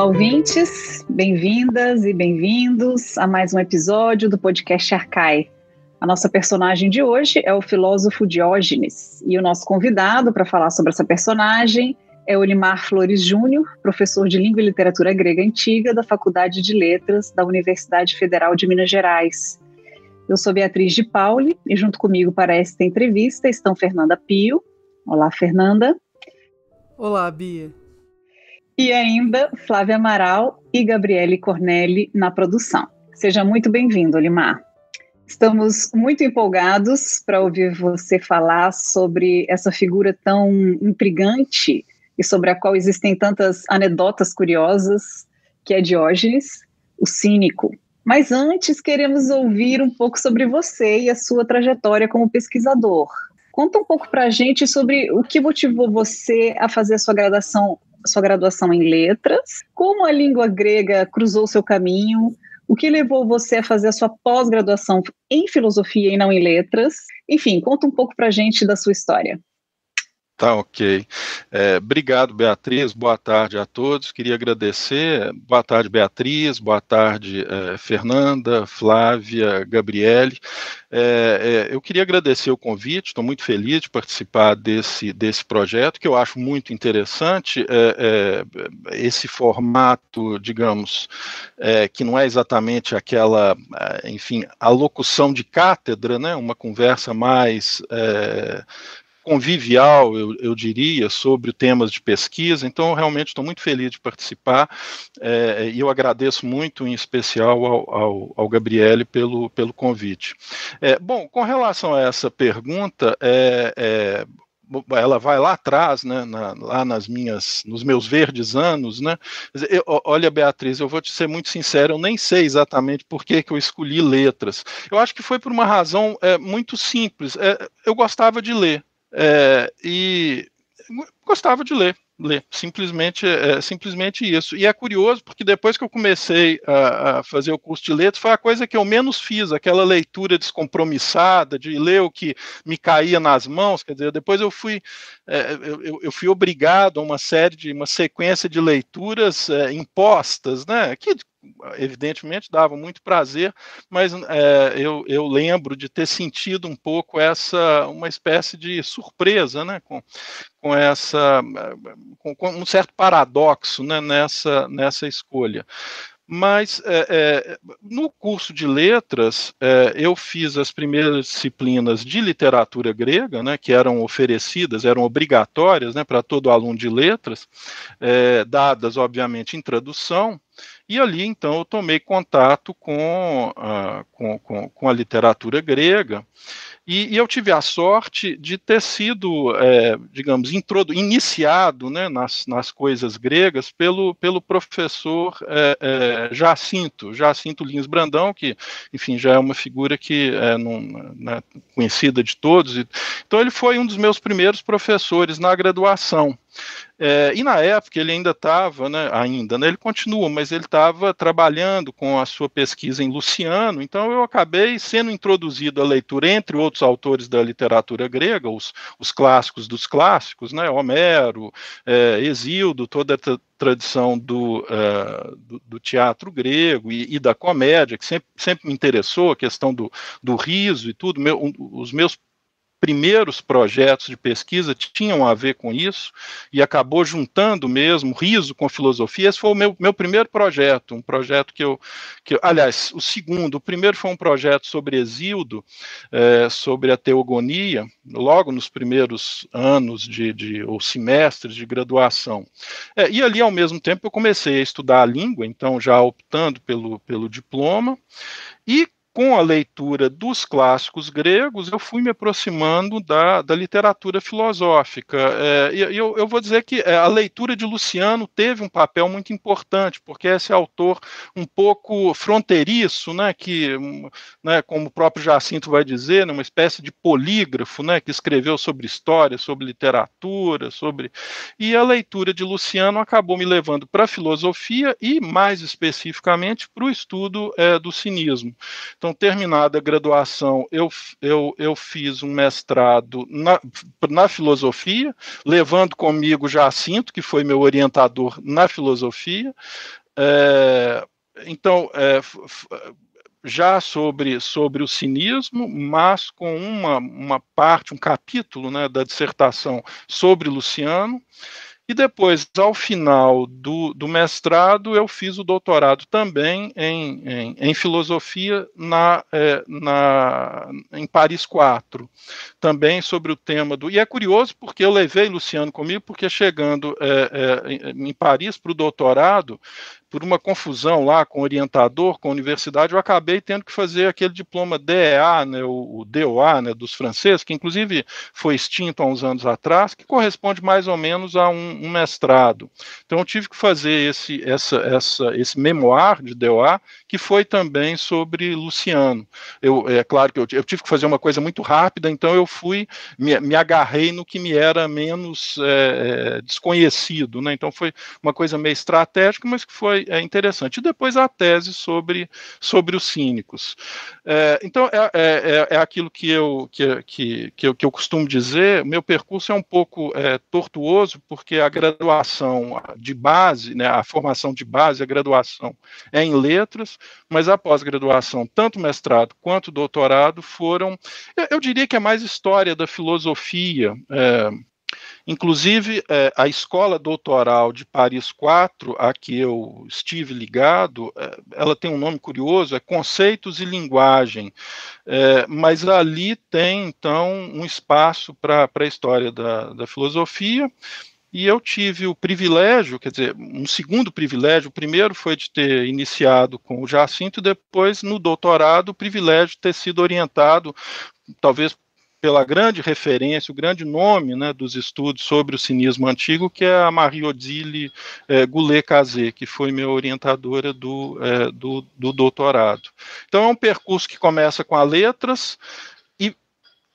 Olá, ouvintes, bem-vindas e bem-vindos a mais um episódio do podcast Arcai. A nossa personagem de hoje é o filósofo Diógenes, e o nosso convidado para falar sobre essa personagem é Olimar Flores Júnior, professor de Língua e Literatura Grega Antiga da Faculdade de Letras da Universidade Federal de Minas Gerais. Eu sou Beatriz de Pauli e junto comigo para esta entrevista estão Fernanda Pio. Olá, Fernanda. Olá, Bia e ainda Flávia Amaral e Gabriele Cornelli na produção. Seja muito bem-vindo, Olimar. Estamos muito empolgados para ouvir você falar sobre essa figura tão intrigante e sobre a qual existem tantas anedotas curiosas, que é Diógenes, o cínico. Mas antes, queremos ouvir um pouco sobre você e a sua trajetória como pesquisador. Conta um pouco para a gente sobre o que motivou você a fazer a sua graduação sua graduação em letras, como a língua grega cruzou seu caminho, o que levou você a fazer a sua pós-graduação em filosofia e não em letras? Enfim, conta um pouco para a gente da sua história. Tá ok. É, obrigado, Beatriz. Boa tarde a todos. Queria agradecer. Boa tarde, Beatriz. Boa tarde, eh, Fernanda, Flávia, Gabriele. É, é, eu queria agradecer o convite. Estou muito feliz de participar desse, desse projeto, que eu acho muito interessante. É, é, esse formato, digamos, que não é exatamente aquela, enfim, alocução de cátedra, né? uma conversa mais convivial, eu, eu diria, sobre temas de pesquisa. Então, realmente estou muito feliz de participar é, é, e eu agradeço muito, em especial, ao, ao, ao Gabriele pelo, pelo convite. É, bom, com relação a essa pergunta, é, é ela vai lá atrás, né, na, lá nas minhas, nos meus verdes anos, né, eu, olha Beatriz, eu vou te ser muito sincero, eu nem sei exatamente por que, que eu escolhi letras, eu acho que foi por uma razão é, muito simples, é, eu gostava de ler, é, e gostava de ler, ler, simplesmente, é, simplesmente isso. E é curioso porque depois que eu comecei a, a, fazer o curso de letras, foi a coisa que eu menos fiz, aquela leitura descompromissada, de ler o que me caía nas mãos, quer dizer, depois eu fui, é, eu, eu, fui obrigado a uma série de, uma sequência de leituras é, impostas, né, que, evidentemente dava muito prazer, mas é, eu, eu, lembro de ter sentido um pouco essa, uma espécie de surpresa, né, com, com essa, com, com um certo paradoxo, né, nessa, nessa escolha mas é, é, no curso de letras é, eu fiz as primeiras disciplinas de literatura grega, né, que eram oferecidas, eram obrigatórias né, para todo aluno de letras, é, dadas obviamente em tradução. E ali, então, eu tomei contato com, ah, com, com, com, a literatura grega, e, e, eu tive a sorte de ter sido, é, digamos, introdu iniciado né, nas, nas coisas gregas pelo, pelo professor é, é, Jacinto, Jacinto Lins Brandão, que, enfim, já é uma figura que é né, conhecida de todos. Então, ele foi um dos meus primeiros professores na graduação. É, e na época ele ainda estava, né, ainda, né, ele continua, mas ele estava trabalhando com a sua pesquisa em Luciano, então eu acabei sendo introduzido à leitura, entre outros autores da literatura grega, os, os clássicos dos clássicos, né, Homero, é, Exildo, toda a tradição do, uh, do, do, teatro grego e, e da comédia, que sempre, sempre me interessou, a questão do, do riso e tudo. Meu, um, os meus primeiros projetos de pesquisa tinham a ver com isso e acabou juntando mesmo riso com filosofia. Esse foi o meu, meu primeiro projeto, um projeto que eu, que eu, aliás, o segundo, o primeiro foi um projeto sobre Exildo, é, sobre a teogonia, logo nos primeiros anos de, de ou semestres de graduação. É, e ali, ao mesmo tempo, eu comecei a estudar a língua, então já optando pelo, pelo diploma, e com a leitura dos clássicos gregos, eu fui me aproximando da, da literatura filosófica. É, e eu, eu, vou dizer que é, a leitura de Luciano teve um papel muito importante, porque esse autor um pouco fronteiriço, né, que, né, como o próprio Jacinto vai dizer, né, uma espécie de polígrafo, né, que escreveu sobre história, sobre literatura, sobre... E a leitura de Luciano acabou me levando para a filosofia e, mais especificamente, para o estudo é, do cinismo. Então, então, terminada a graduação, eu, eu, eu fiz um mestrado na, na filosofia, levando comigo Jacinto, que foi meu orientador na filosofia. É, então, é, já sobre, sobre o cinismo, mas com uma, uma parte, um capítulo né, da dissertação sobre Luciano. E depois, ao final do, do mestrado, eu fiz o doutorado também em, em, em filosofia na, é, na, em Paris 4, também sobre o tema do. E é curioso porque eu levei Luciano comigo, porque chegando é, é, em Paris para o doutorado, por uma confusão lá com o orientador, com a universidade, eu acabei tendo que fazer aquele diploma DEA, né, o, o DOA, né, dos franceses, que inclusive foi extinto há uns anos atrás, que corresponde mais ou menos a um, um mestrado. Então eu tive que fazer esse, essa, essa, esse memoir de DOA, que foi também sobre Luciano. Eu, é claro que eu, eu tive que fazer uma coisa muito rápida, então eu fui, me, me agarrei no que me era menos é, é desconhecido, né, então foi uma coisa meio estratégica, mas que foi é, interessante. E depois a tese sobre, sobre os cínicos. É, então, é, é, é, é, aquilo que eu, que, que, que, eu, que eu costumo dizer, meu percurso é um pouco é, tortuoso, porque a graduação de base, né, a formação de base, a graduação é em letras, mas a pós-graduação, tanto mestrado quanto doutorado, foram, eu, eu, diria que é mais história da filosofia, é, Inclusive, é, a escola doutoral de Paris 4, a que eu estive ligado, é, ela tem um nome curioso, é Conceitos e Linguagem, é, mas ali tem, então, um espaço para a história da, da filosofia, e eu tive o privilégio, quer dizer, um segundo privilégio, o primeiro foi de ter iniciado com o Jacinto, depois, no doutorado, o privilégio de ter sido orientado, talvez pela grande referência, o grande nome né, dos estudos sobre o cinismo antigo, que é a Marie Odile é, Goulet-Cazé, que foi minha orientadora do, é, do, do doutorado. Então é um percurso que começa com a letras,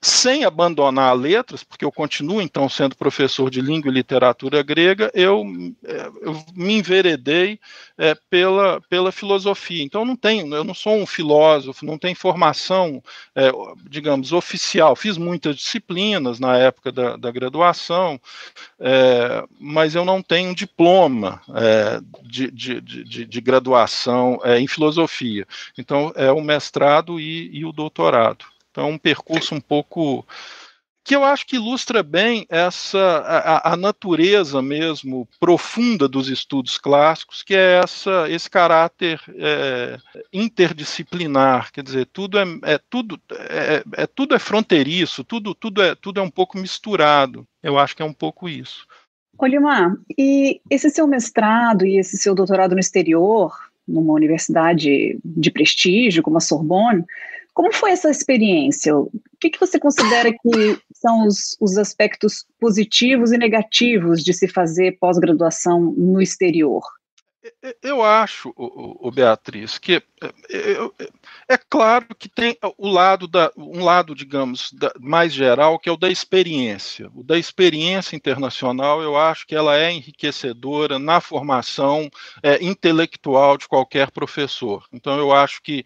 sem abandonar letras, porque eu continuo então sendo professor de língua e literatura grega, eu, é, eu me enveredei é, pela, pela filosofia. Então não tenho, eu não sou um filósofo, não tenho formação, é, digamos, oficial. Fiz muitas disciplinas na época da, da graduação, é, mas eu não tenho diploma é, de, de, de, de, graduação é, em filosofia. Então é o mestrado e, e o doutorado. Então, um percurso um pouco que eu acho que ilustra bem essa a, a, natureza mesmo profunda dos estudos clássicos, que é essa esse caráter é, interdisciplinar, quer dizer, tudo é, é tudo é, é, é tudo é fronteiriço, tudo tudo é tudo é um pouco misturado. Eu acho que é um pouco isso. Olimar, e esse seu mestrado e esse seu doutorado no exterior, numa universidade de prestígio como a Sorbonne, como foi essa experiência? O que, que você considera que são os, os aspectos positivos e negativos de se fazer pós-graduação no exterior? Eu acho, o, Beatriz, que é, é, é, claro que tem o lado da, um lado, digamos, da, mais geral, que é o da experiência. O da experiência internacional, eu acho que ela é enriquecedora na formação é, intelectual de qualquer professor. Então, eu acho que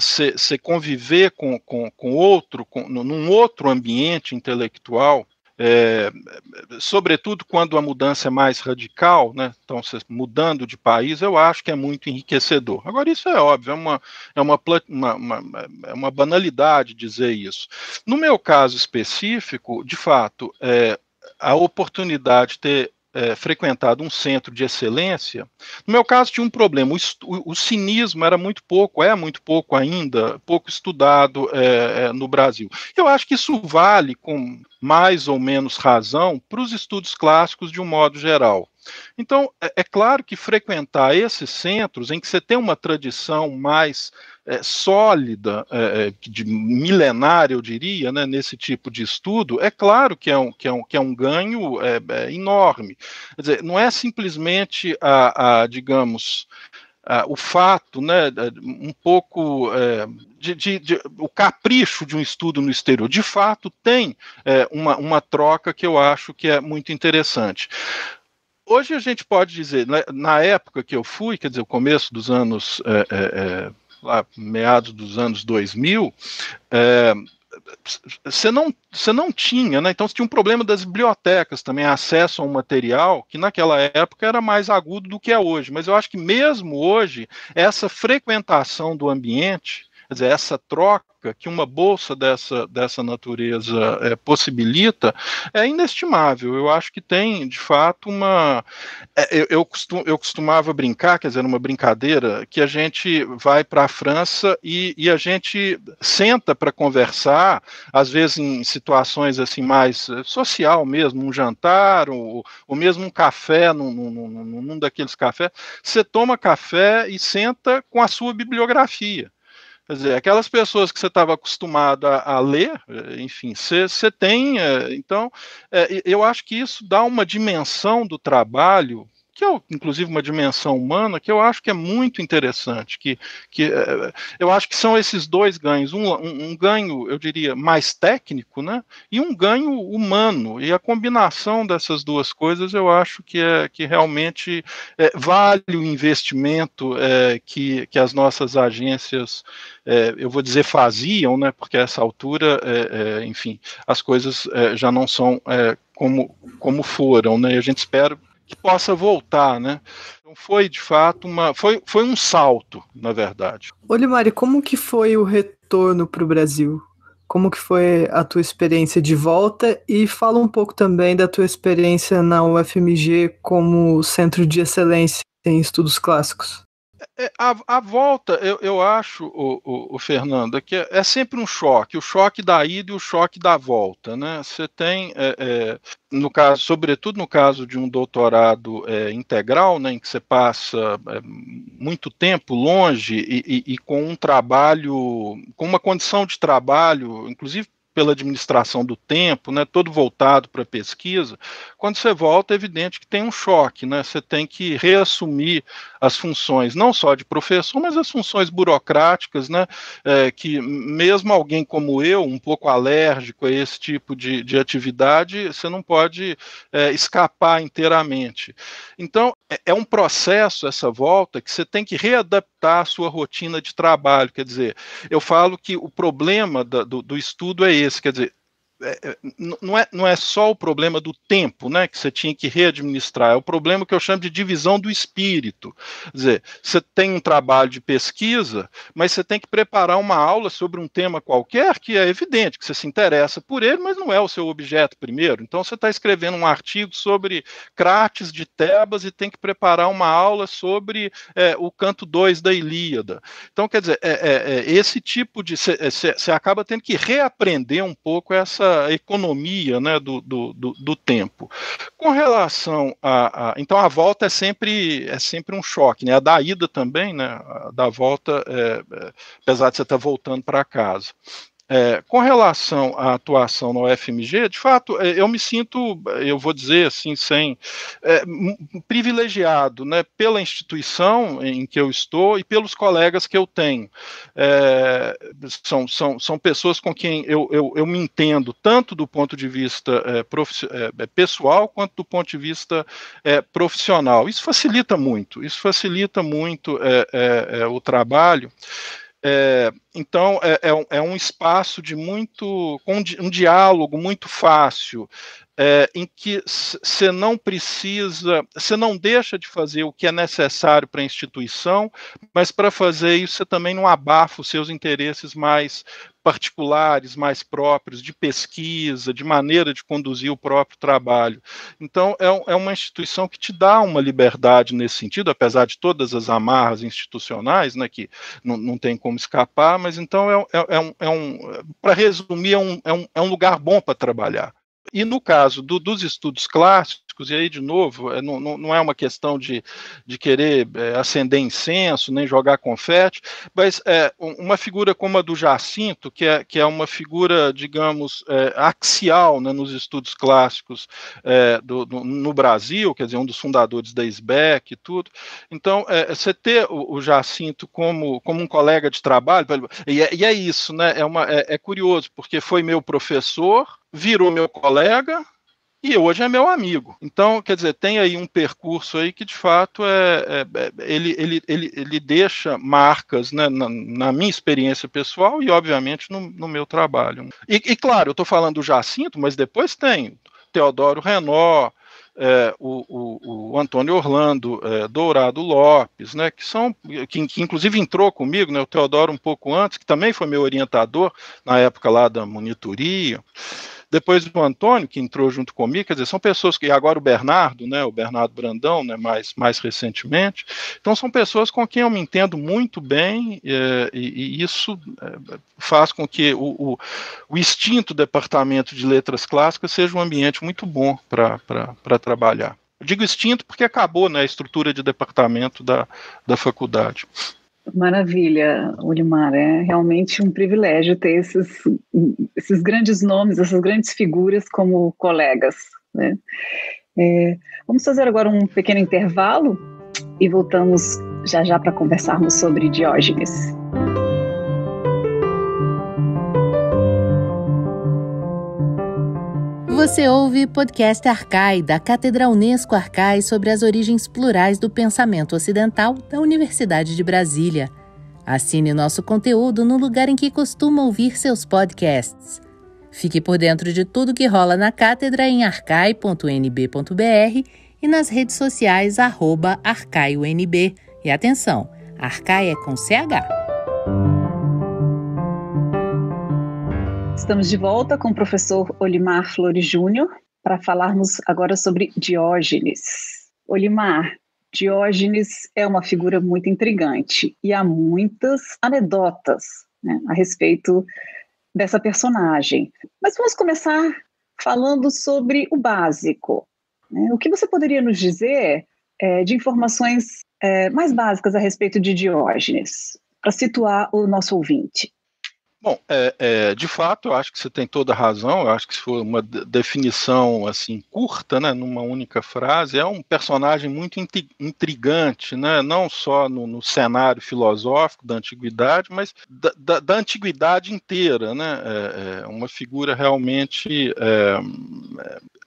se é, conviver com, com, com outro, com, num outro ambiente intelectual, é, sobretudo quando a mudança é mais radical, né? então mudando de país, eu acho que é muito enriquecedor. Agora, isso é óbvio, é uma, é uma, uma, uma, é uma banalidade dizer isso. No meu caso específico, de fato, é, a oportunidade de ter é, frequentado um centro de excelência, no meu caso tinha um problema, o, o cinismo era muito pouco, é muito pouco ainda, pouco estudado é, é, no Brasil. Eu acho que isso vale com mais ou menos razão para os estudos clássicos de um modo geral. Então, é, é claro que frequentar esses centros, em que você tem uma tradição mais é, sólida, é, é de milenária, eu diria, né, nesse tipo de estudo, é claro que é um, que é um, que é um ganho é, é enorme. Quer dizer, não é simplesmente a, a digamos, a, o fato, né, um pouco é, de, de, de, o capricho de um estudo no exterior. De fato, tem uma, uma troca que eu acho que é muito interessante hoje a gente pode dizer, né, na, época que eu fui, quer dizer, o começo dos anos é, é, lá, meados dos anos 2000, é, você não, você não tinha, né? Então você tinha um problema das bibliotecas também, acesso a um material que naquela época era mais agudo do que é hoje. Mas eu acho que mesmo hoje, essa frequentação do ambiente Quer dizer, essa troca que uma bolsa dessa, dessa natureza é, possibilita é inestimável. Eu acho que tem, de fato, uma. É, eu, eu, costum, eu costumava brincar, quer dizer, numa brincadeira, que a gente vai para a França e, e a gente senta para conversar, às vezes em situações assim mais eh, social mesmo, um jantar, ou, ou mesmo um café, num, num, num, num daqueles cafés. Você toma café e senta com a sua bibliografia. Quer dizer, aquelas pessoas que você estava acostumado a, a, ler, eh, enfim, você tem. Eh, então, é, eu acho que isso dá uma dimensão do trabalho que é inclusive uma dimensão humana que eu acho que é muito interessante, que, que eh, eh, eu acho que são esses dois ganhos, um, um, ganho, eu diria, mais técnico, né, e um ganho humano, e a combinação dessas duas coisas eu acho que, é, que realmente é, vale o investimento é, que, que as nossas agências, é, eu vou dizer, faziam, né, porque a essa altura, enfim, as coisas já não são como, como foram, né? E a gente espera que possa voltar, né? Então foi de fato uma, foi, foi um salto, na verdade. Olha, Mari, como que foi o retorno para o Brasil? Como que foi a tua experiência de volta e fala um pouco também da tua experiência na UFMG como centro de excelência em estudos clássicos. É, é, a, a, volta, eu, eu acho, o, o, o é que é, é, sempre um choque, o choque da ida e o choque da volta, né? Você tem, é, é, no caso, sobretudo no caso de um doutorado integral, né, em que você passa muito tempo longe e, e, e, com um trabalho, com uma condição de trabalho, inclusive pela administração do tempo, né, todo voltado para pesquisa, quando você volta é evidente que tem um choque, né, você tem que reassumir as funções, não só de professor, mas as funções burocráticas, né, é, que mesmo alguém como eu, um pouco alérgico a esse tipo de, de atividade, você não pode é, escapar inteiramente. Então, é, é um processo essa volta que você tem que readaptar a sua rotina de trabalho, quer dizer, eu falo que o problema da, do, do estudo é esse, jest, É, é, não, é, não é só o problema do tempo né, que você tinha que readministrar, é o problema que eu chamo de divisão do espírito. Quer dizer, você tem um trabalho de pesquisa, mas você tem que preparar uma aula sobre um tema qualquer que é evidente, que você se interessa por ele, mas não é o seu objeto primeiro. Então você está escrevendo um artigo sobre crates de Tebas e tem que preparar uma aula sobre é, o canto 2 da Ilíada. Então, quer dizer, é, é, é esse tipo de. Você acaba tendo que reaprender um pouco essa essa economia né, do, do, do, do tempo. Com relação a, a, Então, a volta é sempre, é sempre um choque, né? A da ida também, né? A da volta, é, é apesar de você estar voltando para casa. É, com relação à atuação na UFMG, de fato, é, eu me sinto, eu vou dizer assim, sem é, privilegiado, né, pela instituição em que eu estou e pelos colegas que eu tenho. É, são, são, são pessoas com quem eu, eu, eu, me entendo, tanto do ponto de vista é, é, pessoal quanto do ponto de vista profissional. Isso facilita muito, isso facilita muito o trabalho. É, então, é, é, um, é um espaço de muito. um diálogo muito fácil, é, em que você não precisa, você não deixa de fazer o que é necessário para a instituição, mas para fazer isso você também não abafa os seus interesses mais particulares mais próprios, de pesquisa, de maneira de conduzir o próprio trabalho. Então, é, é uma instituição que te dá uma liberdade nesse sentido, apesar de todas as amarras institucionais, né, que não, não tem como escapar, mas então é, é, é um, é um para resumir, é um, é um, é um lugar bom para trabalhar. E no caso do, dos estudos clássicos, e aí de novo, é, não, não é uma questão de, de querer é, acender incenso, nem jogar confete, mas é, uma figura como a do Jacinto, que é, que é uma figura, digamos, é, axial né, nos estudos clássicos é, do, do, no Brasil, quer dizer, um dos fundadores da SBEC e tudo. Então, é, você ter o, o, Jacinto como, como um colega de trabalho, e é, e isso, né? É, uma, é curioso, porque foi meu professor virou meu colega e hoje é meu amigo. Então, quer dizer, tem aí um percurso aí que de fato é, é, é ele, ele, ele, ele deixa marcas né, na, na, minha experiência pessoal e, obviamente, no, no meu trabalho. E, e claro, eu estou falando do Jacinto, mas depois tem Teodoro Renó, é, o, o, o, Antônio Orlando é, Dourado Lopes, né, que são que, que, inclusive entrou comigo, né, o Teodoro um pouco antes, que também foi meu orientador na época lá da monitoria. Depois o Antônio, que entrou junto comigo, quer dizer, são pessoas que, e agora o Bernardo, né, o Bernardo Brandão, né, mais, mais recentemente, então são pessoas com quem eu me entendo muito bem, é, e, e, isso é, faz com que o, o, o extinto departamento de letras clássicas seja um ambiente muito bom para trabalhar. Eu digo extinto porque acabou né, a estrutura de departamento da, da faculdade. Maravilha, Olimar. É realmente um privilégio ter esses, esses grandes nomes, essas grandes figuras como colegas. Né? É, vamos fazer agora um pequeno intervalo e voltamos já já para conversarmos sobre Diógenes. Você ouve podcast Arcai, da Catedral Unesco Arcai sobre as origens plurais do pensamento ocidental da Universidade de Brasília. Assine nosso conteúdo no lugar em que costuma ouvir seus podcasts. Fique por dentro de tudo que rola na cátedra em arcai.nb.br e nas redes sociais arroba arcaiunb. E atenção, arcai é com CH. Estamos de volta com o professor Olimar Flores Júnior para falarmos agora sobre Diógenes. Olimar, Diógenes é uma figura muito intrigante e há muitas anedotas né, a respeito dessa personagem. Mas vamos começar falando sobre o básico. Né? O que você poderia nos dizer é, de informações é, mais básicas a respeito de Diógenes, para situar o nosso ouvinte? Bom, é, é, de fato, eu acho que você tem toda a razão. Eu acho que se for uma definição assim curta, né, numa única frase, é um personagem muito intrigante, né, não só no, no cenário filosófico da antiguidade, mas da, da, da antiguidade inteira, né, é, é uma figura realmente é,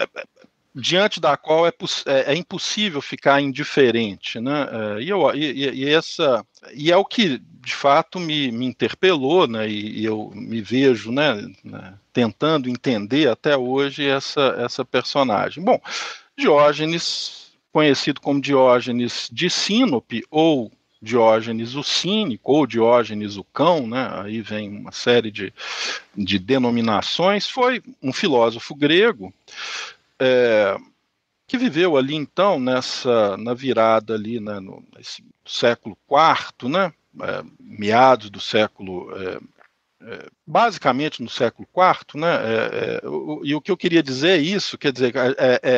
é, diante da qual é, é, é, impossível ficar indiferente, né? É, e, eu, e, e, essa e é o que de fato me, me interpelou, né? E, e eu me vejo, né? né tentando entender até hoje essa essa personagem. Bom, Diógenes, conhecido como Diógenes de Sínope ou Diógenes o Cínico ou Diógenes o Cão, né? aí vem uma série de, de denominações, foi um filósofo grego é, que viveu ali então nessa na virada ali né, no século IV, né, é, meados do século é, é basicamente no século IV, né, é, é, o, e o que eu queria dizer é isso, quer dizer,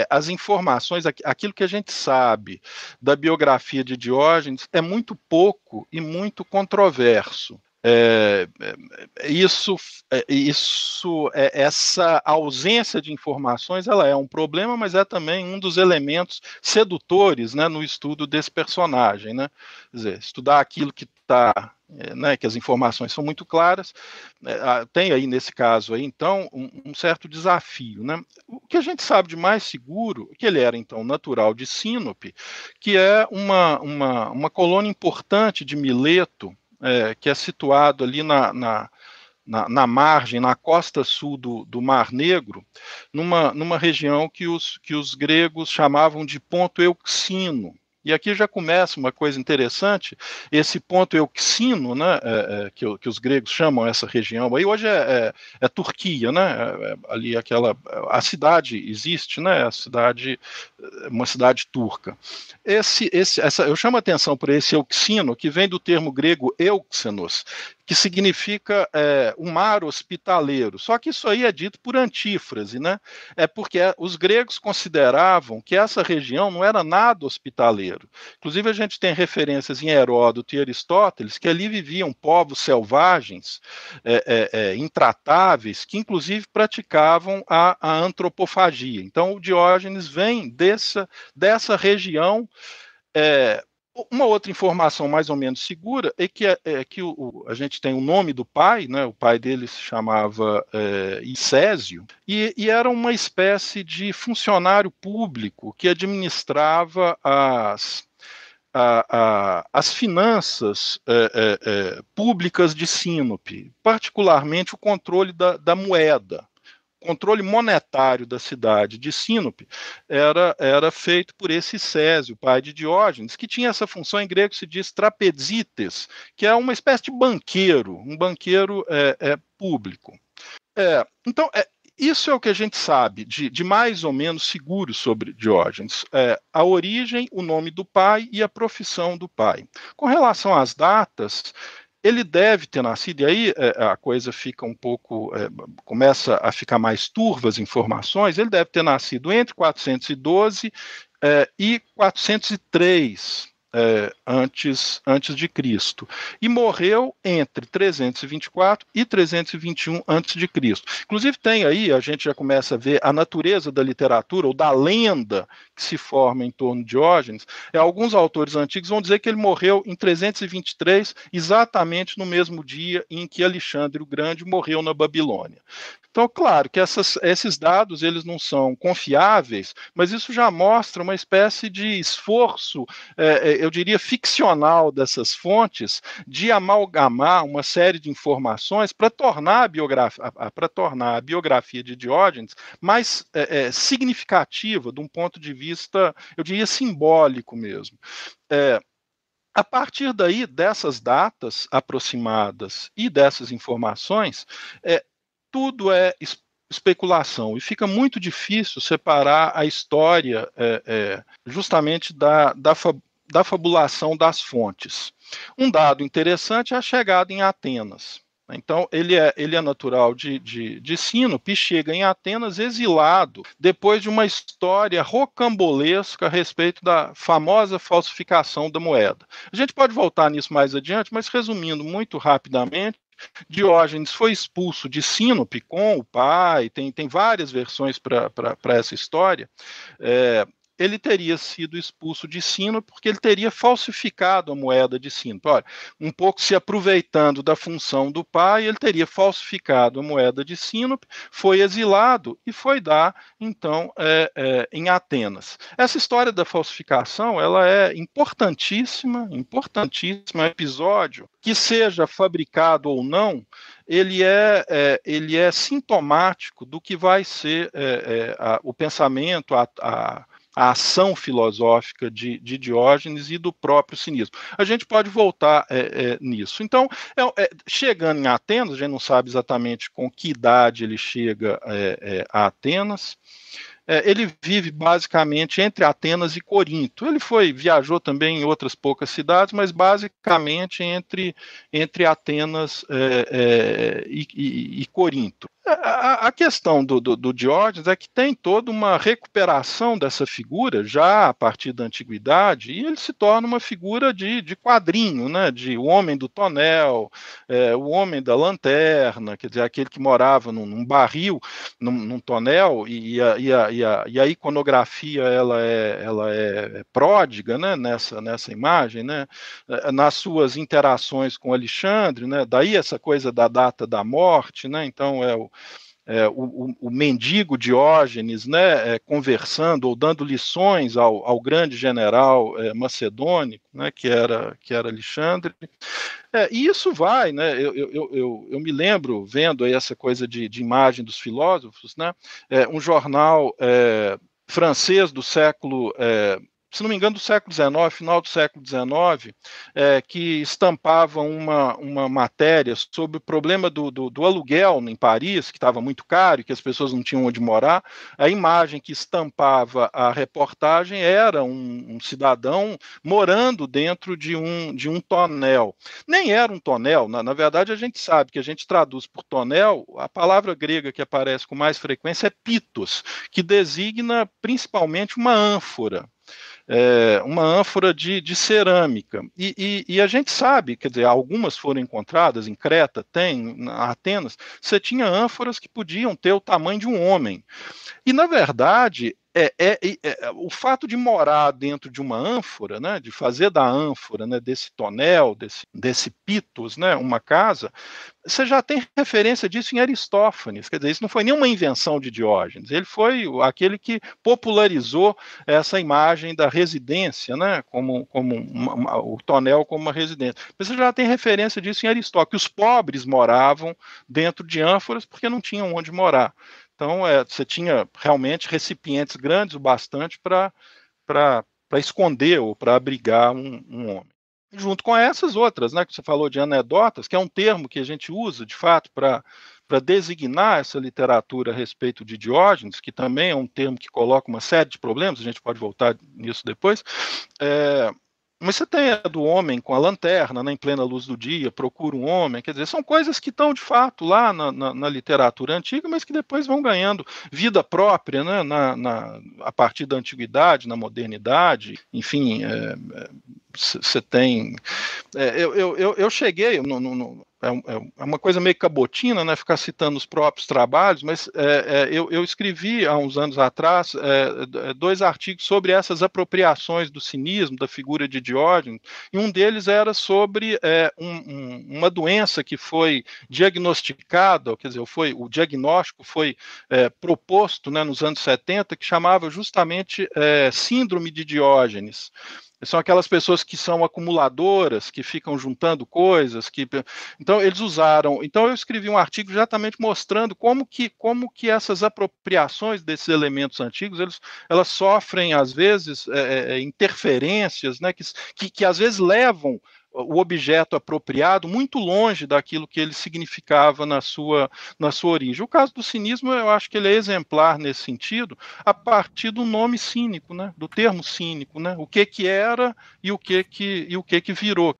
as informações, aquilo que a gente sabe da biografia de Diógenes é muito pouco e muito controverso. É, é, é, isso, isso, essa ausência de informações, ela é um problema, mas é também um dos elementos sedutores, né, no estudo desse personagem, né? Quer dizer, estudar aquilo que está, né, que as informações são muito claras, tem aí nesse caso aí, então, um, um certo desafio, né? O que a gente sabe de mais seguro, que ele era então natural de Sinope, que é uma uma, uma colônia importante de Mileto é, que é situado ali na, na, na, na, margem, na costa sul do, do Mar Negro, numa, numa região que os, que os gregos chamavam de ponto euxino, e aqui já começa uma coisa interessante, esse ponto euxino, né, é, é, que, que, os gregos chamam essa região, aí hoje é, é, é Turquia, né, é, é ali aquela, a cidade existe, né, a cidade, uma cidade turca. Esse, esse, essa, eu chamo a atenção para esse euxino, que vem do termo grego euxenos, que significa é, um mar hospitaleiro. Só que isso aí é dito por antífrase, né? É porque os gregos consideravam que essa região não era nada hospitaleiro. Inclusive, a gente tem referências em Heródoto e Aristóteles que ali viviam povos selvagens, é, é, intratáveis, que inclusive praticavam a, a antropofagia. Então, o Diógenes vem dessa, dessa região. É, uma outra informação mais ou menos segura é que, é, é que o, a gente tem o nome do pai, né? o pai dele se chamava é, e, e, era uma espécie de funcionário público que administrava as, a, a, as finanças é, é, é públicas de Sinope, particularmente o controle da, da moeda controle monetário da cidade de Sinope era, era feito por esse Césio, pai de Diógenes, que tinha essa função em grego que se diz trapezites, que é uma espécie de banqueiro, um banqueiro é, é público. É, então, é, isso é o que a gente sabe de, de mais ou menos seguro sobre Diógenes: é, a origem, o nome do pai e a profissão do pai. Com relação às datas, ele deve ter nascido, e aí é, a coisa fica um pouco, é, começa a ficar mais turva as informações, ele deve ter nascido entre 412 é, e 403, é, antes, antes de Cristo e morreu entre 324 e 321 antes de Cristo. Inclusive tem aí a gente já começa a ver a natureza da literatura ou da lenda que se forma em torno de Diógenes. É, alguns autores antigos vão dizer que ele morreu em 323 exatamente no mesmo dia em que Alexandre o Grande morreu na Babilônia. Então, claro que essas, esses dados eles não são confiáveis, mas isso já mostra uma espécie de esforço, é, é, eu diria, ficcional dessas fontes de amalgamar uma série de informações para tornar, a tornar a biografia de Diógenes mais é, significativa de um ponto de vista, eu diria, simbólico mesmo. a partir daí, dessas datas aproximadas e dessas informações, é, tudo é especulação e fica muito difícil separar a história é, é, justamente da, da, fa, da fabulação das fontes. Um dado interessante é a chegada em Atenas. Né? Então, ele é, ele é natural de, de, de Sínope, chega em Atenas exilado, depois de uma história rocambolesca a respeito da famosa falsificação da moeda. A gente pode voltar nisso mais adiante, mas resumindo muito rapidamente, Diógenes foi expulso de Sinope com o pai, tem, tem várias versões para essa história. É, ele teria sido expulso de Sino porque ele teria falsificado a moeda de Sino. Olha, um pouco se aproveitando da função do pai, ele teria falsificado a moeda de Sino, foi exilado e foi dar, então, é, é, em Atenas. Essa história da falsificação ela é importantíssima, importantíssima é episódio, que seja fabricado ou não, ele é, é, ele é sintomático do que vai ser é, é, a, o pensamento, a, a, a ação filosófica de, de, Diógenes e do próprio cinismo. A gente pode voltar é, é, nisso. Então, é, é chegando em Atenas, a gente não sabe exatamente com que idade ele chega é, é, a Atenas. ele vive basicamente entre Atenas e Corinto. Ele foi viajou também em outras poucas cidades, mas basicamente entre, entre Atenas e, e, e Corinto. É, a, a questão do, do, do Diógenes é que tem toda uma recuperação dessa figura já a partir da antiguidade e ele se torna uma figura de, de quadrinho, né? De o homem do tonel, é, o homem da lanterna, quer dizer, aquele que morava num, num barril, num, num tonel e a, e, a, e, a, e a, iconografia ela é, ela é, é pródiga, né? Nessa, nessa imagem, né? É, nas suas interações com Alexandre, né? Daí essa coisa da data da morte, né? Então é o é, o, o, mendigo Diógenes né, é, conversando ou dando lições ao, ao grande general é, macedônico, né, que, era, que era Alexandre. É, e isso vai, né, eu, eu, eu, eu, me lembro, vendo aí essa coisa de, de imagem dos filósofos, né, é, um jornal é, francês do século se não me engano, do século XIX, final do século XIX, é, que estampava uma, uma matéria sobre o problema do, do, do aluguel em Paris, que estava muito caro e que as pessoas não tinham onde morar. A imagem que estampava a reportagem era um, um cidadão morando dentro de um, de um tonel. Nem era um tonel, na, na verdade a gente sabe que a gente traduz por tonel, a palavra grega que aparece com mais frequência é pitos, que designa principalmente uma ânfora é, uma ânfora de, de cerâmica. E, e, e, a gente sabe, quer dizer, algumas foram encontradas em Creta, tem, na Atenas, você tinha ânforas que podiam ter o tamanho de um homem. E, na verdade, é, é, é, é, o fato de morar dentro de uma ânfora, né, de fazer da ânfora, né, desse tonel, desse, desse pitos, né, uma casa, você já tem referência disso em Aristófanes, quer dizer, isso não foi nenhuma invenção de Diógenes, ele foi aquele que popularizou essa imagem da residência, né, como, como uma, uma, o tonel como uma residência. Você já tem referência disso em Aristóteles, que os pobres moravam dentro de ânforas porque não tinham onde morar. Então, é, você tinha realmente recipientes grandes o bastante para esconder ou para abrigar um, um homem. junto com essas outras, né, que você falou de anedotas, que é um termo que a gente usa, de fato, para para designar essa literatura a respeito de Diógenes, que também é um termo que coloca uma série de problemas, a gente pode voltar nisso depois, é, mas você tem a do homem com a lanterna, né, em plena luz do dia, procura um homem, quer dizer, são coisas que estão de fato lá na, na, na literatura antiga, mas que depois vão ganhando vida própria né, na, na a partir da antiguidade, na modernidade, enfim, é, é você tem. É, eu, eu, eu cheguei, no, no, no, é, é, é, uma coisa meio cabotina, né? Ficar citando os próprios trabalhos, mas é, é, eu, eu, escrevi há uns anos atrás é, dois artigos sobre essas apropriações do cinismo, da figura de Diógenes, e um deles era sobre um, um, uma doença que foi diagnosticada, quer dizer, foi, o diagnóstico foi proposto né, nos anos 70, que chamava justamente Síndrome de Diógenes. São aquelas pessoas que são acumuladoras, que ficam juntando coisas, que então eles usaram. Então eu escrevi um artigo exatamente mostrando como que como que essas apropriações desses elementos antigos eles, elas sofrem às vezes é, é, é interferências, né, que, que, que às vezes levam o objeto apropriado muito longe daquilo que ele significava na sua, na sua origem. O caso do cinismo, eu acho que ele é exemplar nesse sentido, a partir do nome cínico, né? do termo cínico, né? o que, que era e o que, que, e o que, que virou.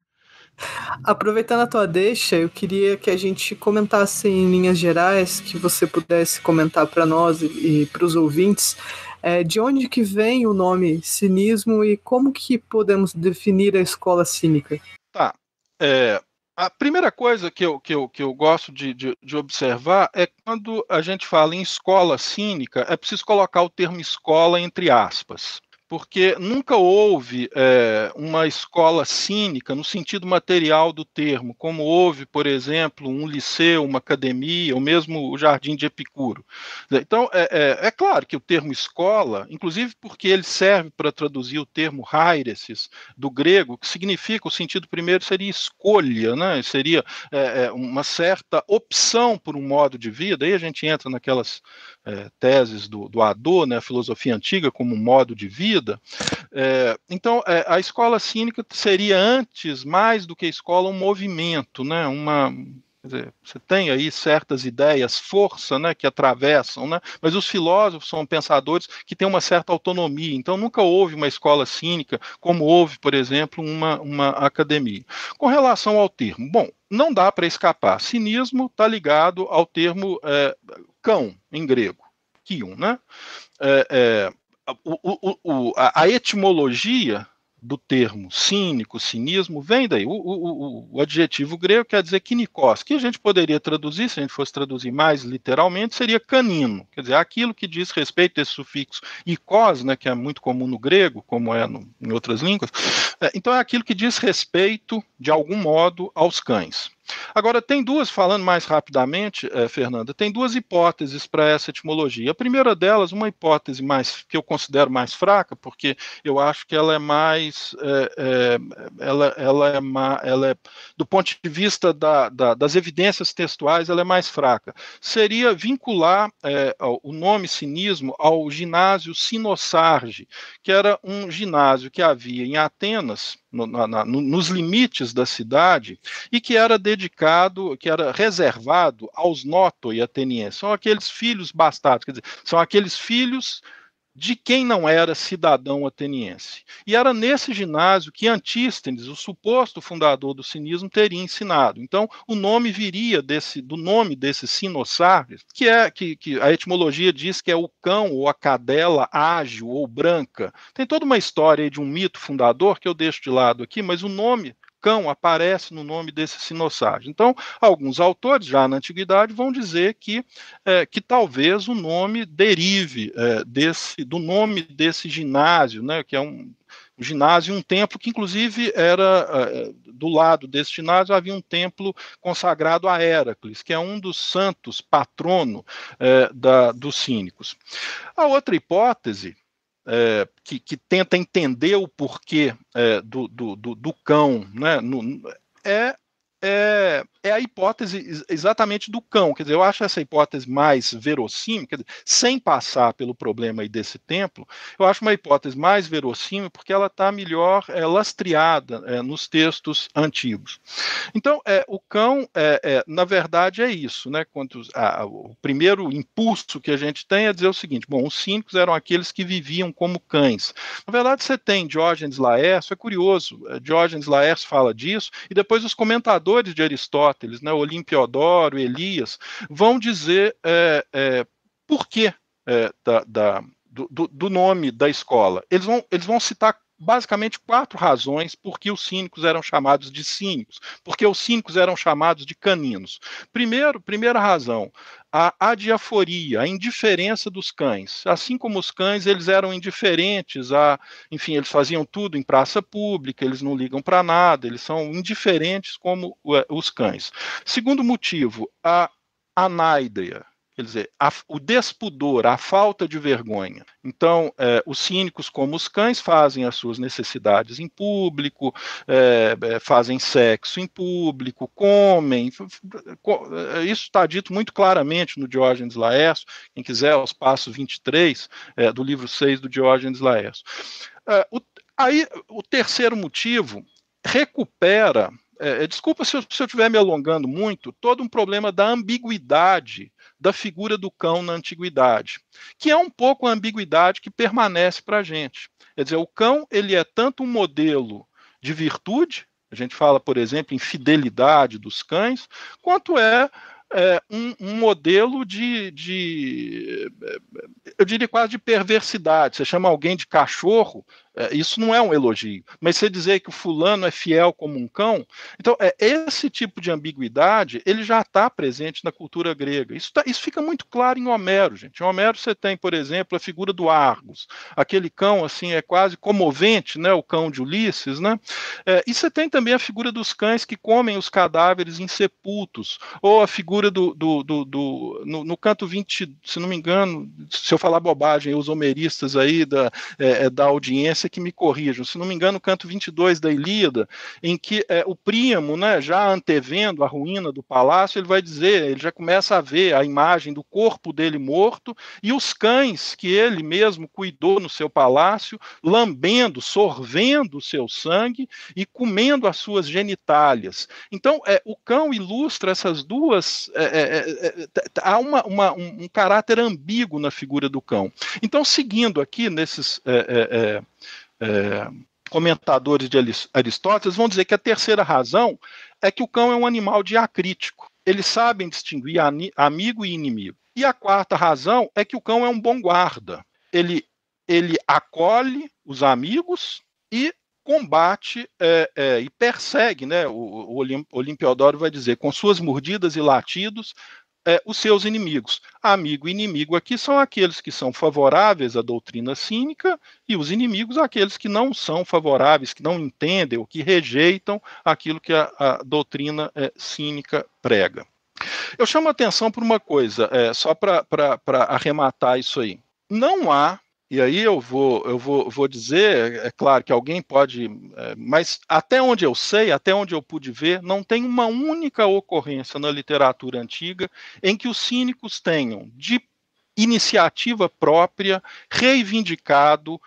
Aproveitando a tua deixa, eu queria que a gente comentasse em linhas gerais, que você pudesse comentar para nós e, e para os ouvintes, é, de onde que vem o nome cinismo e como que podemos definir a escola cínica? Tá. É, a primeira coisa que eu, que eu, que eu gosto de, de, de, observar é quando a gente fala em escola cínica, é preciso colocar o termo escola entre aspas porque nunca houve é, uma escola cínica no sentido material do termo, como houve, por exemplo, um liceu, uma academia, ou mesmo o Jardim de Epicuro. Então, é, é, é claro que o termo escola, inclusive porque ele serve para traduzir o termo hairesis, do grego, que significa, o sentido primeiro seria escolha, né? seria é, é, uma certa opção por um modo de vida, aí a gente entra naquelas é, teses do, do Adô, né? a filosofia antiga como um modo de vida, é, então, é, a escola cínica seria antes, mais do que escola, um movimento, né? Uma, Dizer, você tem aí certas ideias, força, né, que atravessam, né, mas os filósofos são pensadores que têm uma certa autonomia, então nunca houve uma escola cínica como houve, por exemplo, uma, uma academia. Com relação ao termo, bom, não dá para escapar, cinismo está ligado ao termo é, cão, em grego, kion, né, é, é, o, o, o, a, etimologia do termo cínico, cinismo, vem daí. O, adjetivo grego quer dizer nicós. que a gente poderia traduzir, se a gente fosse traduzir mais literalmente, seria canino, quer dizer, é aquilo que diz respeito a esse sufixo icós, né, que é muito comum no grego, como é no, em outras línguas. É, então, é aquilo que diz respeito, de algum modo, aos cães. Agora, tem duas, falando mais rapidamente, eh, Fernanda, tem duas hipóteses para essa etimologia. A primeira delas, uma hipótese mais que eu considero mais fraca, porque eu acho que ela é mais. Eh, eh, ela, ela, é ela é, do ponto de vista da, da, das evidências textuais, ela é mais fraca. Seria vincular o nome cinismo ao ginásio Sinossarge, que era um ginásio que havia em Atenas, no, na, no, nos limites da cidade, e que era dedicado dedicado, que era reservado aos noto e atenienses. São aqueles filhos bastados, quer dizer, são aqueles filhos de quem não era cidadão ateniense. E era nesse ginásio que Antístenes, o suposto fundador do cinismo, teria ensinado. Então, o nome viria desse, do nome desse sinossário, que é que, que, a etimologia diz que é o cão ou a cadela ágil ou branca. Tem toda uma história de um mito fundador que eu deixo de lado aqui, mas o nome cão aparece no nome desse sinosságio. Então, alguns autores, já na antiguidade, vão dizer que, é, que talvez o nome derive é, desse, do nome desse ginásio, né, que é um, ginásio, um templo que, inclusive, era é, do lado desse ginásio havia um templo consagrado a Heracles, que é um dos santos patrono é, da, dos cínicos. A outra hipótese é, que, que, tenta entender o porquê é, do, do, do, do, cão, né, no, é é, é, a hipótese exatamente do cão. Quer dizer, eu acho essa hipótese mais verossímil, dizer, sem passar pelo problema desse templo, eu acho uma hipótese mais verossímil porque ela está melhor é, lastreada é, nos textos antigos. Então, é, o cão, é, é, na verdade, é isso. Né? a, o primeiro impulso que a gente tem é dizer o seguinte: bom, os cínicos eram aqueles que viviam como cães. Na verdade, você tem Diógenes Laércio, é curioso, Diógenes Laércio fala disso, e depois os comentadores seguidores de Aristóteles, né, Olimpiodoro, Elias, vão dizer é, é, por que é, da, da do, do, nome da escola. Eles vão, eles vão citar basicamente quatro razões por que os cínicos eram chamados de cínicos, porque os cínicos eram chamados de caninos. Primeiro, primeira razão, a adiaforia, a indiferença dos cães. Assim como os cães, eles eram indiferentes a, enfim, eles faziam tudo em praça pública, eles não ligam para nada, eles são indiferentes como eh, os cães. Segundo motivo, a anaideia Quer dizer, a, o despudor, a falta de vergonha. Então, é, os cínicos, como os cães, fazem as suas necessidades em público, é, é, fazem sexo em público, comem. Isso está dito muito claramente no Diógenes Laércio. Quem quiser, os passos 23 do livro 6 do Diógenes Laércio. Uh, o, aí, o terceiro motivo recupera. desculpa se eu, se eu estiver me alongando muito, todo um problema da ambiguidade da figura do cão na antiguidade, que é um pouco a ambiguidade que permanece para a gente. Quer dizer, o cão ele é tanto um modelo de virtude, a gente fala, por exemplo, em fidelidade dos cães, quanto é, é um, um, modelo de, de, é, é, eu diria quase de perversidade. Você chama alguém de cachorro, é, isso não é um elogio. Mas você dizer que o fulano é fiel como um cão, então é, esse tipo de ambiguidade ele já está presente na cultura grega. Isso, tá, isso fica muito claro em Homero, gente. Em Homero você tem, por exemplo, a figura do Argos, aquele cão assim é quase comovente, né? O cão de Ulisses, né? É, e você tem também a figura dos cães que comem os cadáveres insepultos, ou a figura do, do, do, do no, no, canto 20, se não me engano, se eu falar bobagem, os homeristas aí da, é, é da audiência que me corrija, se não me engano, o canto 22 da Ilíada, em que é, o Príamo, né, já antevendo a ruína do palácio, ele vai dizer, ele já começa a ver a imagem do corpo dele morto e os cães que ele mesmo cuidou no seu palácio, lambendo, sorvendo o seu sangue e comendo as suas genitálias. Então, é, o cão ilustra essas duas. É, é, é, é há uma, uma, um, um, caráter ambíguo na figura do cão. Então, seguindo aqui nesses é, é, comentadores de Aristóteles vão dizer que a terceira razão é que o cão é um animal diacrítico. Eles sabem distinguir amigo e inimigo. E a quarta razão é que o cão é um bom guarda. Ele, ele acolhe os amigos e combate é, é, e persegue, né? O, o Olimpiodoro vai dizer, com suas mordidas e latidos, é, os seus inimigos. Amigo e inimigo aqui são aqueles que são favoráveis à doutrina cínica e os inimigos aqueles que não são favoráveis, que não entendem ou que rejeitam aquilo que a, a doutrina é, cínica prega. Eu chamo a atenção por uma coisa, é, só para arrematar isso aí. Não há e aí eu vou, eu vou, vou dizer, é, é claro que alguém pode, é, mas até onde eu sei, até onde eu pude ver, não tem uma única ocorrência na literatura antiga em que os cínicos tenham, de iniciativa própria, reivindicado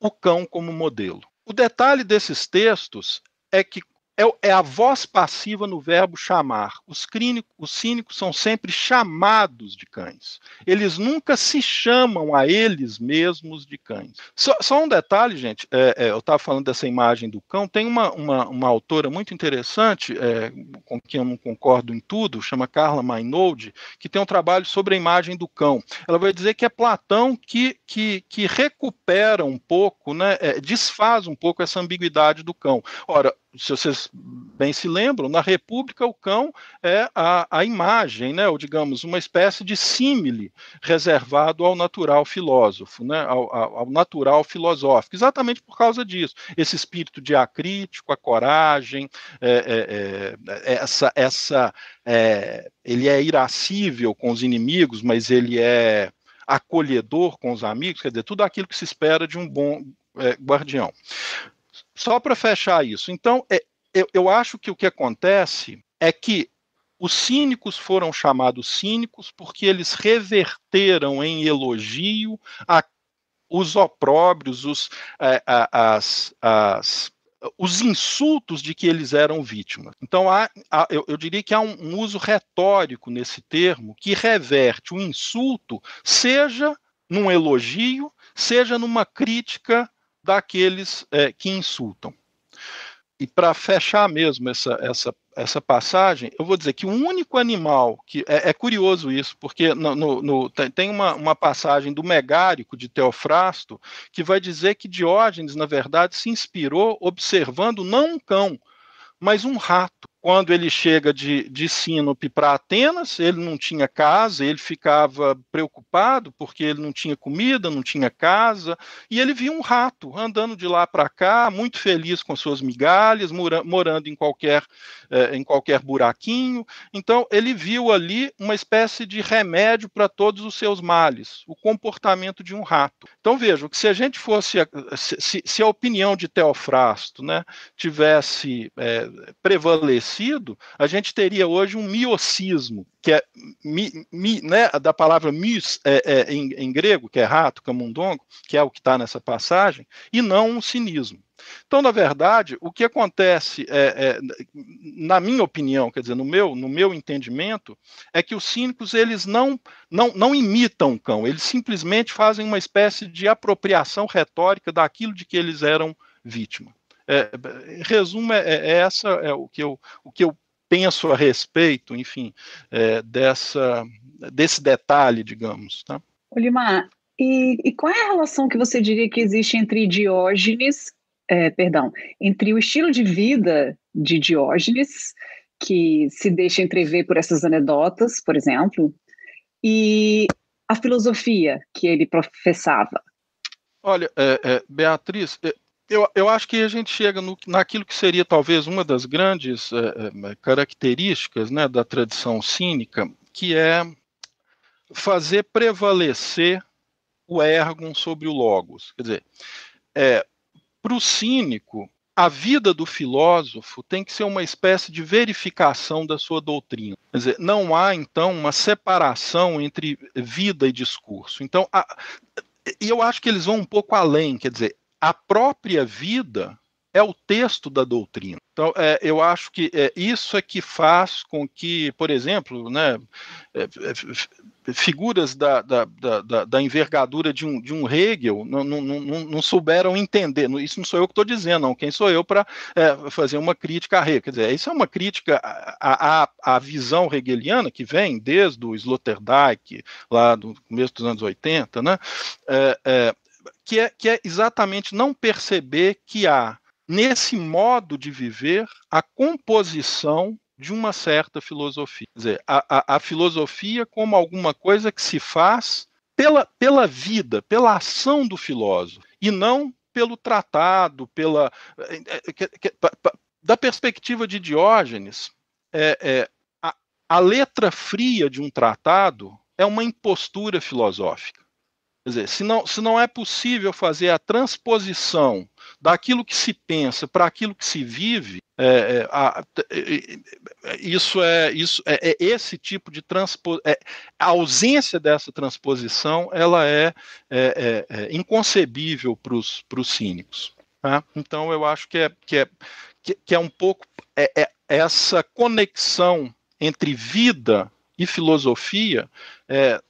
o cão como modelo. O detalhe desses textos é que é, é, a voz passiva no verbo chamar. Os, clínico, os cínicos são sempre chamados de cães. Eles nunca se chamam a eles mesmos de cães. Só, só um detalhe, gente, é, é, eu estava falando dessa imagem do cão, tem uma, uma, uma autora muito interessante, é, com quem eu não concordo em tudo, chama Carla Mainold, que tem um trabalho sobre a imagem do cão. Ela vai dizer que é Platão que, que, que recupera um pouco, né, é, desfaz um pouco essa ambiguidade do cão. Ora, se vocês bem se lembram, na República o cão é a, a imagem, né, ou digamos, uma espécie de símile reservado ao natural filósofo, né, ao, ao, natural filosófico, exatamente por causa disso. Esse espírito de acrítico, a coragem, é, é, é, é essa, essa é, ele é irascível com os inimigos, mas ele é acolhedor com os amigos, quer dizer, tudo aquilo que se espera de um bom é, guardião. Só para fechar isso. Então, é, eu, eu acho que o que acontece é que os cínicos foram chamados cínicos porque eles reverteram em elogio a, os opróbrios, os, é, a, as, as, os insultos de que eles eram vítimas. Então, há, há, eu, eu, diria que há um, um uso retórico nesse termo que reverte o insulto, seja num elogio, seja numa crítica daqueles é, que insultam. E para fechar mesmo essa, essa, essa passagem, eu vou dizer que o único animal que. É, é curioso isso, porque no, no, no, tem uma, uma passagem do Megárico de Teofrasto que vai dizer que Diógenes, na verdade, se inspirou observando não um cão, mas um rato quando ele chega de, de Sínope para Atenas, ele não tinha casa, ele ficava preocupado porque ele não tinha comida, não tinha casa, e ele via um rato andando de lá para cá, muito feliz com suas migalhas, mora, morando em qualquer, eh, em qualquer buraquinho. Então, ele viu ali uma espécie de remédio para todos os seus males, o comportamento de um rato. Então, vejam que se a gente fosse, é, se, se a opinião de Teofrasto né, tivesse eh, prevalecido, acontecido, a gente teria hoje um miocismo, que é mi, mi, né, da palavra mis é, é, em, em grego, que é rato, camundongo, que é o que está nessa passagem, e não um cinismo. Então, na verdade, o que acontece, é, é, na minha opinião, quer dizer, no meu, no meu entendimento, é que os cínicos eles não, não, não imitam o cão, eles simplesmente fazem uma espécie de apropriação retórica daquilo de que eles eram vítima. É, resumo é, é, é, essa é o que eu o que eu penso a respeito, enfim, é, dessa desse detalhe, digamos, tá? Olimar, e, e, qual é a relação que você diria que existe entre Diógenes, é, perdão, entre o estilo de vida de Diógenes, que se deixa entrever por essas anedotas, por exemplo, e a filosofia que ele professava? Olha, é, é, Beatriz, é, eu, eu acho que a gente chega no, naquilo que seria talvez uma das grandes é, características né, da tradição cínica, que é fazer prevalecer o ergon sobre o logos. Quer dizer, é, para o cínico, a vida do filósofo tem que ser uma espécie de verificação da sua doutrina. Quer dizer, não há, então, uma separação entre vida e discurso. Então, a, e eu acho que eles vão um pouco além, quer dizer, a própria vida é o texto da doutrina. Então, é, eu acho que é, isso é que faz com que, por exemplo, né, é, é, é figuras da, da, da, da, envergadura de um, de um Hegel não, não, não, não souberam entender. Isso não sou eu que estou dizendo, não. Quem sou eu para é, fazer uma crítica a Hegel? Quer dizer, isso é uma crítica à, à, à visão hegeliana que vem desde o Sloterdijk, lá do começo dos anos 80, né? que é, que é exatamente não perceber que há, nesse modo de viver, a composição de uma certa filosofia. Quer dizer, a, a, a filosofia como alguma coisa que se faz pela, pela vida, pela ação do filósofo, e não pelo tratado, pela. Eh, eh, da perspectiva de Diógenes, é, é, a, a letra fria de um tratado é uma impostura filosófica. Quer dizer, se não, se não é possível fazer a transposição daquilo que se pensa para aquilo que se vive, é, é, a, é, é isso é isso é, é, esse tipo de transpo, é, a ausência dessa transposição ela é, inconcebível para os cínicos. Tá? Então eu acho que é que é, que, que é um pouco essa conexão entre vida e filosofia, é,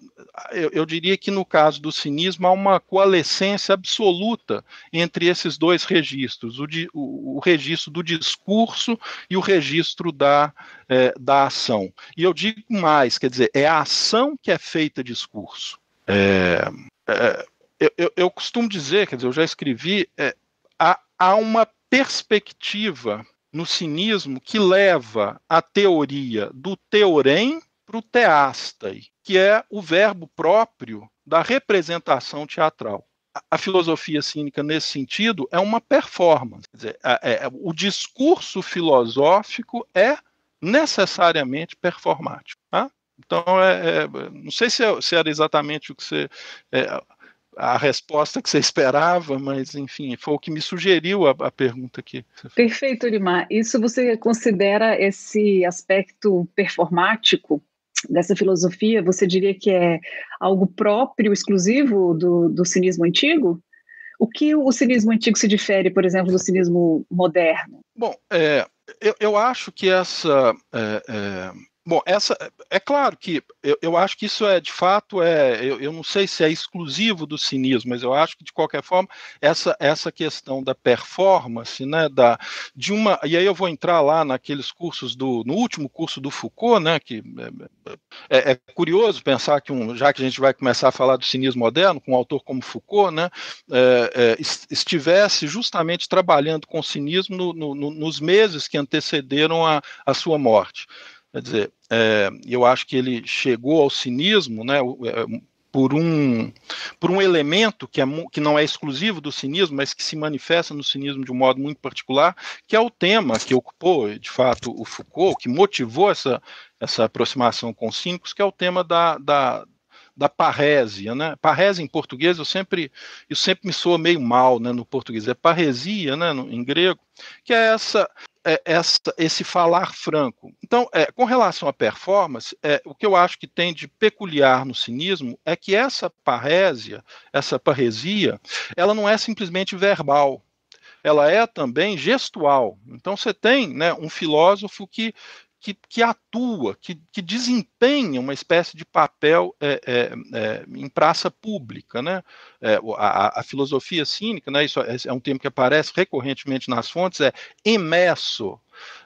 eu, eu, diria que no caso do cinismo há uma coalescência absoluta entre esses dois registros, o, o, o registro do discurso e o registro da, é, da ação. E eu digo mais, quer dizer, é a ação que é feita discurso. É, é eu, eu, eu, costumo dizer, quer dizer, eu já escrevi, é, há, há uma perspectiva no cinismo que leva a teoria do teorem para o teastai, que é o verbo próprio da representação teatral. A, filosofia cínica, nesse sentido, é uma performance. Dizer, é, é, o discurso filosófico é necessariamente performático. Tá? Então, é, é, não sei se, é, se, era exatamente o que você. É, a resposta que você esperava, mas enfim, foi o que me sugeriu a, a pergunta aqui. Perfeito, Limar. Isso você considera esse aspecto performático dessa filosofia, você diria que é algo próprio, exclusivo do, do cinismo antigo? O que o cinismo antigo se difere, por exemplo, do cinismo moderno? Bom, é, eu, eu, acho que essa é, é, Bom, essa é claro que eu, eu acho que isso é de fato é eu, eu, não sei se é exclusivo do cinismo, mas eu acho que de qualquer forma essa essa questão da performance, né, da de uma e aí eu vou entrar lá naqueles cursos do no último curso do Foucault, né, que é, é, é curioso pensar que um já que a gente vai começar a falar do cinismo moderno com um autor como Foucault, né, é, é, estivesse justamente trabalhando com cinismo no, no, nos meses que antecederam a, a sua morte. Quer dizer, é, eu acho que ele chegou ao cinismo, né? É, por um, por um elemento que, é, que não é exclusivo do cinismo, mas que se manifesta no cinismo de um modo muito particular, que é o tema que ocupou, de fato, o Foucault, que motivou essa, essa aproximação com os cínicos, que é o tema da, da da parrésia, né? Parrésia em português, eu sempre, eu sempre me soa meio mal, né, no português. É parresia, né, no, em grego, que é essa é essa, esse falar franco. Então, é, com relação à performance, é, o que eu acho que tem de peculiar no cinismo é que essa parrésia, essa parresia, ela não é simplesmente verbal, ela é também gestual. Então, você tem né, um filósofo que que, que atua, que, que, desempenha uma espécie de papel é, é, é, em praça pública. Né? É, a, a, filosofia cínica, né, isso é, é um termo que aparece recorrentemente nas fontes, é emesso,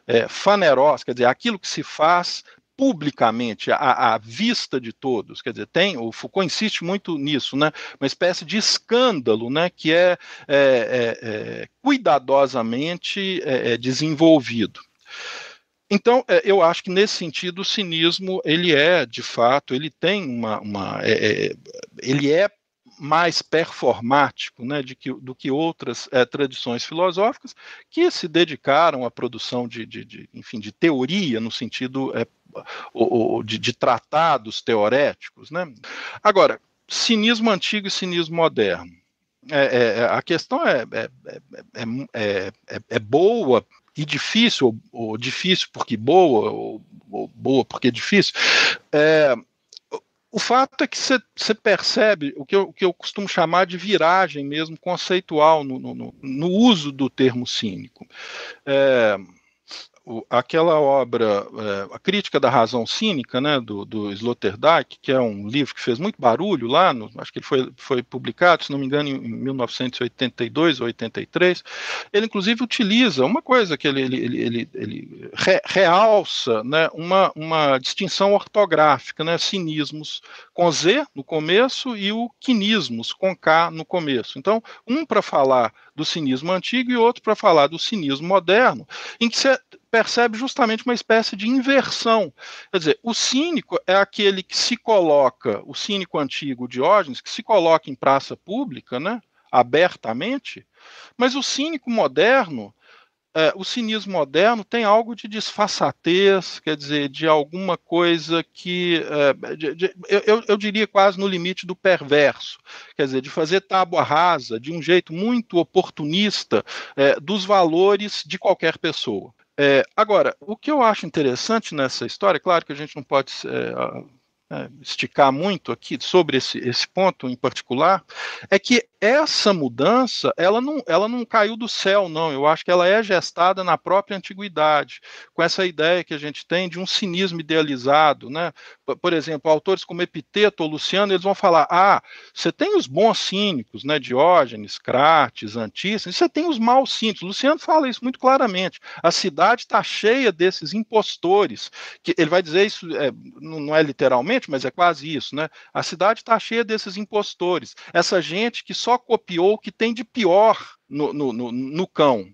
é, faneros, quer dizer, aquilo que se faz publicamente, à, à, vista de todos, quer dizer, tem, o Foucault insiste muito nisso, né, uma espécie de escândalo, né, que é, é, é cuidadosamente desenvolvido. Então, é, eu acho que nesse sentido o cinismo, ele é, de fato, ele tem uma. uma é, é, ele é mais performático né, de que, do que outras é, tradições filosóficas que se dedicaram à produção de, de, de enfim, de teoria no sentido é, de, de, tratados teoréticos. Né? Agora, cinismo antigo e cinismo moderno. É, é a questão é boa e difícil, ou, ou difícil porque boa, ou, ou, boa porque é difícil, é, o fato é que você percebe o que, eu, o que eu costumo chamar de viragem mesmo conceitual no, no, no uso do termo cínico. É, o, aquela obra, é, a crítica da razão cínica, né, do, do Sloterdijk, que é um livro que fez muito barulho lá, no, acho que ele foi, foi publicado, se não me engano, em 1982 ou 83, ele inclusive utiliza uma coisa que ele, ele, ele, ele, ele re, realça, né, uma, uma distinção ortográfica, né, cinismos com Z no começo e o quinismos com K no começo. Então, um para falar do cinismo antigo e outro para falar do cinismo moderno, em que você percebe justamente uma espécie de inversão. Quer dizer, o cínico é aquele que se coloca, o cínico antigo Diógenes, que se coloca em praça pública, né, abertamente, mas o cínico moderno, é, o cinismo moderno tem algo de disfarçatez, quer dizer, de alguma coisa que, é, de, de, eu, eu diria quase no limite do perverso, quer dizer, de fazer tábua rasa, de um jeito muito oportunista, é, dos valores de qualquer pessoa. É, agora, o que eu acho interessante nessa história, é claro que a gente não pode é, é, esticar muito aqui sobre esse, esse ponto em particular, é que essa mudança, ela não, ela não caiu do céu, não. Eu acho que ela é gestada na própria antiguidade, com essa ideia que a gente tem de um cinismo idealizado, né? Por exemplo, autores como Epiteto ou Luciano, eles vão falar: ah, você tem os bons cínicos, né? Diógenes, Crates, Antístenes, você tem os maus cínicos. Luciano fala isso muito claramente. A cidade está cheia desses impostores, que ele vai dizer isso, é, não é literalmente, mas é quase isso, né? A cidade está cheia desses impostores, essa gente que só só copiou o que tem de pior no, no, no, no cão.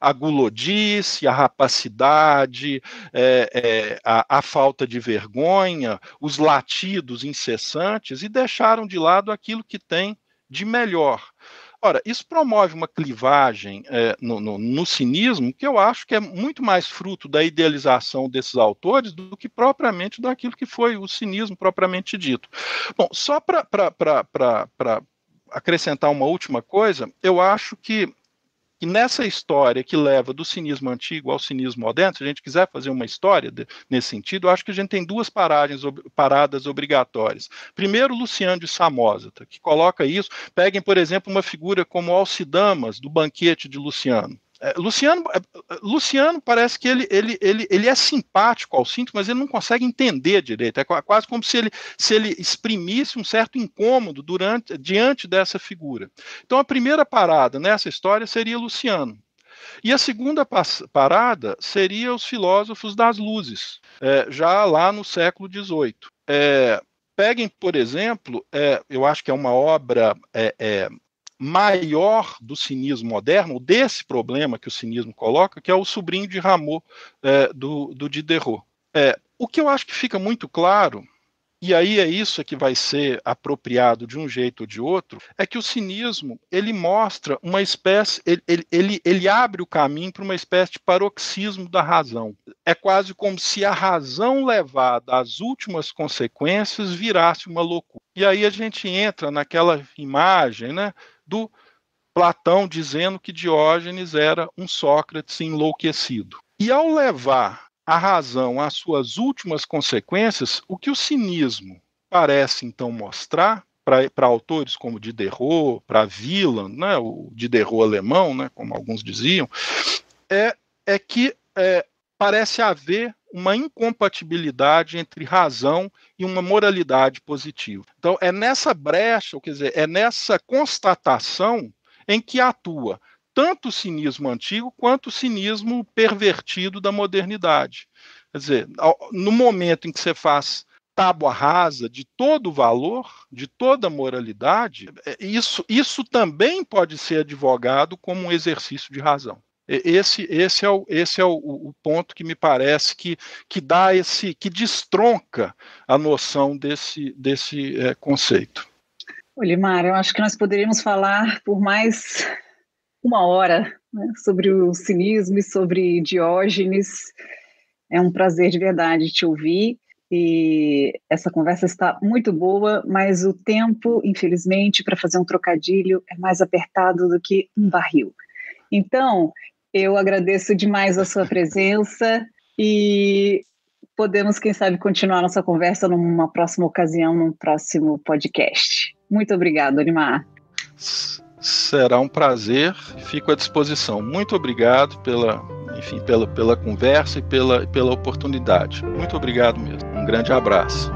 A gulodice, a rapacidade, é, é, a, a falta de vergonha, os latidos incessantes, e deixaram de lado aquilo que tem de melhor. Ora, isso promove uma clivagem é, no, no, no, cinismo que eu acho que é muito mais fruto da idealização desses autores do que propriamente daquilo que foi o cinismo propriamente dito. Bom, só para acrescentar uma última coisa, eu acho que, que nessa história que leva do cinismo antigo ao cinismo moderno, se a gente quiser fazer uma história de, nesse sentido, eu acho que a gente tem duas paragens, ob, paradas obrigatórias. Primeiro, Luciano de Samosata, que coloca isso. Peguem, por exemplo, uma figura como Alcidamas, do banquete de Luciano é, Luciano, é, Luciano parece que ele, ele, ele, ele é simpático ao cinto, mas ele não consegue entender direito. É quase como se ele, se ele exprimisse um certo incômodo durante, diante dessa figura. Então, a primeira parada nessa história seria Luciano. E a segunda parada seria os filósofos das luzes, é, já lá no século XVIII. É, peguem, por exemplo, é, eu acho que é uma obra é, é maior do cinismo moderno, desse problema que o cinismo coloca, que é o sobrinho de Rameau é, do, do Diderot. É, o que eu acho que fica muito claro, e aí é isso que vai ser apropriado de um jeito ou de outro, é que o cinismo ele mostra uma espécie, ele, ele, ele, ele abre o caminho para uma espécie de paroxismo da razão. É quase como se a razão levada às últimas consequências virasse uma loucura. E aí a gente entra naquela imagem, né? do Platão dizendo que Diógenes era um Sócrates enlouquecido. E ao levar a razão às suas últimas consequências, o que o cinismo parece então mostrar para autores como Diderot, para Wieland, né, o Diderot alemão, né, como alguns diziam, é, é que é, parece haver uma incompatibilidade entre razão e uma moralidade positiva. Então, é nessa brecha, ou quer dizer, é nessa constatação em que atua tanto o cinismo antigo quanto o cinismo pervertido da modernidade. Quer dizer, no momento em que você faz tábua rasa de todo o valor, de toda a moralidade, é, isso, isso também pode ser advogado como um exercício de razão. Esse, esse é, o, esse é o, o ponto que me parece que, que dá esse, que destronca a noção desse, desse é, conceito. Olimar, eu acho que nós poderíamos falar por mais uma hora né, sobre o cinismo e sobre Diógenes. É um prazer de verdade te ouvir e essa conversa está muito boa, mas o tempo, infelizmente, para fazer um trocadilho é mais apertado do que um barril. Então, eu agradeço demais a sua presença e podemos, quem sabe, continuar nossa conversa numa próxima ocasião, num próximo podcast. Muito obrigado, Animar. Será um prazer, fico à disposição. Muito obrigado pela, enfim, pela, pela conversa e pela, pela oportunidade. Muito obrigado mesmo. Um grande abraço.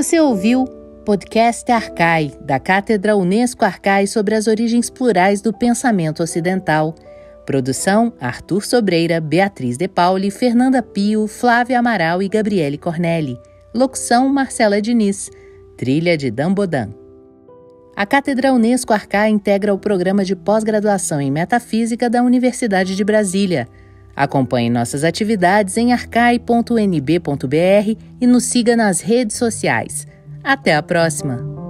Você ouviu podcast Arcai, da Cátedra Unesco Arcai sobre as origens plurais do pensamento ocidental. Produção: Arthur Sobreira, Beatriz De Pauli, Fernanda Pio, Flávia Amaral e Gabriele Cornelli. Locução: Marcela Diniz. Trilha de Dambodan. A Cátedra Unesco Arcai integra o programa de pós-graduação em Metafísica da Universidade de Brasília. Acompanhe nossas atividades em arcai.nb.br e nos siga nas redes sociais. Até a próxima!